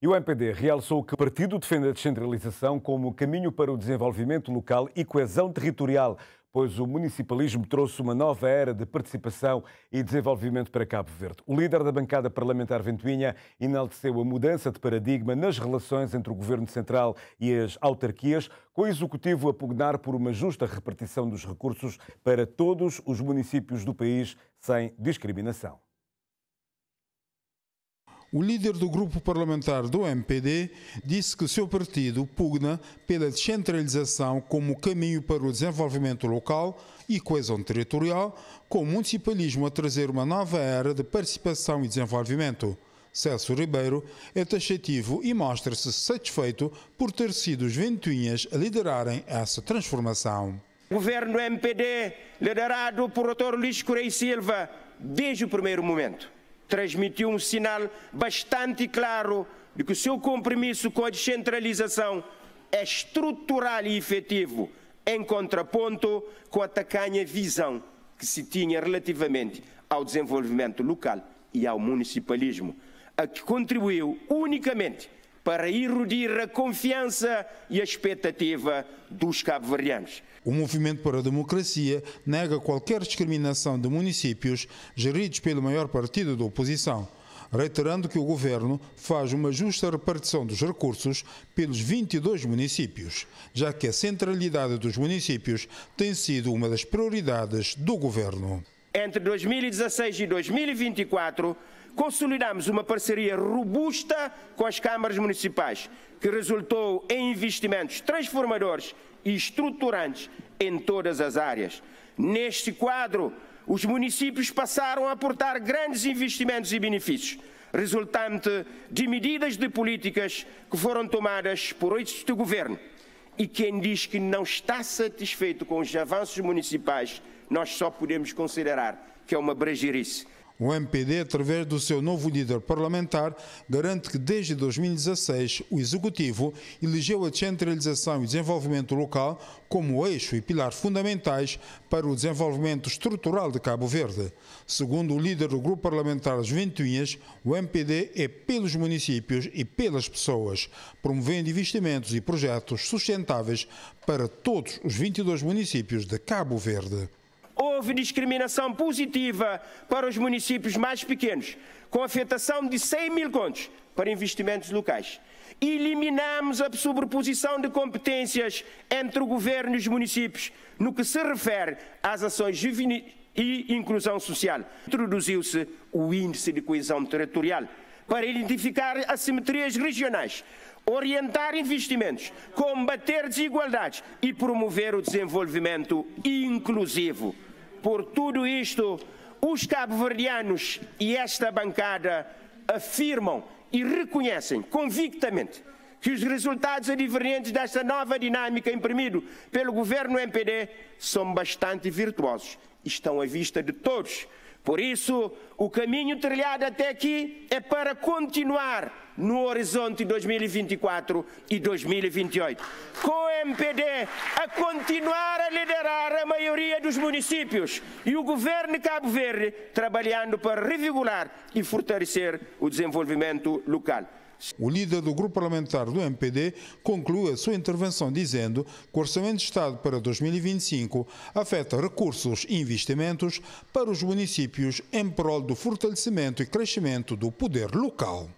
E o MPD realçou que o partido defende a descentralização como caminho para o desenvolvimento local e coesão territorial, pois o municipalismo trouxe uma nova era de participação e desenvolvimento para Cabo Verde. O líder da bancada parlamentar Ventuinha enalteceu a mudança de paradigma nas relações entre o governo central e as autarquias, com o executivo a pugnar por uma justa repartição dos recursos para todos os municípios do país sem discriminação. O líder do grupo parlamentar do MPD disse que seu partido pugna pela descentralização como caminho para o desenvolvimento local e coesão territorial, com o municipalismo a trazer uma nova era de participação e desenvolvimento. Celso Ribeiro é taxativo e mostra-se satisfeito por ter sido os ventoinhas a liderarem essa transformação. Governo MPD, liderado por Dr. Luís Correia Silva, desde o primeiro momento transmitiu um sinal bastante claro de que o seu compromisso com a descentralização é estrutural e efetivo, em contraponto com a tacanha visão que se tinha relativamente ao desenvolvimento local e ao municipalismo, a que contribuiu unicamente para erudir a confiança e a expectativa dos cabo-verdianos. O Movimento para a Democracia nega qualquer discriminação de municípios geridos pelo maior partido da oposição, reiterando que o governo faz uma justa repartição dos recursos pelos 22 municípios, já que a centralidade dos municípios tem sido uma das prioridades do governo. Entre 2016 e 2024, consolidamos uma parceria robusta com as câmaras municipais, que resultou em investimentos transformadores e estruturantes em todas as áreas. Neste quadro, os municípios passaram a aportar grandes investimentos e benefícios, resultante de medidas de políticas que foram tomadas por este governo e quem diz que não está satisfeito com os avanços municipais, nós só podemos considerar que é uma brejeirice. O MPD, através do seu novo líder parlamentar, garante que desde 2016 o Executivo elegeu a descentralização e desenvolvimento local como eixo e pilar fundamentais para o desenvolvimento estrutural de Cabo Verde. Segundo o líder do grupo parlamentar As Ventuinhas, o MPD é pelos municípios e pelas pessoas, promovendo investimentos e projetos sustentáveis para todos os 22 municípios de Cabo Verde houve discriminação positiva para os municípios mais pequenos, com afetação de 100 mil contos para investimentos locais. Eliminamos a sobreposição de competências entre o governo e os municípios no que se refere às ações juvenis e inclusão social. Introduziu-se o Índice de Coesão Territorial para identificar assimetrias regionais, orientar investimentos, combater desigualdades e promover o desenvolvimento inclusivo. Por tudo isto, os cabo-verdianos e esta bancada afirmam e reconhecem convictamente que os resultados advenientes desta nova dinâmica imprimida pelo governo MPD são bastante virtuosos e estão à vista de todos. Por isso, o caminho trilhado até aqui é para continuar no horizonte 2024 e 2028. Com o MPD a continuar a liderar a maioria dos municípios e o governo de Cabo Verde trabalhando para revigorar e fortalecer o desenvolvimento local. O líder do grupo parlamentar do MPD concluiu a sua intervenção dizendo que o Orçamento de Estado para 2025 afeta recursos e investimentos para os municípios em prol do fortalecimento e crescimento do poder local.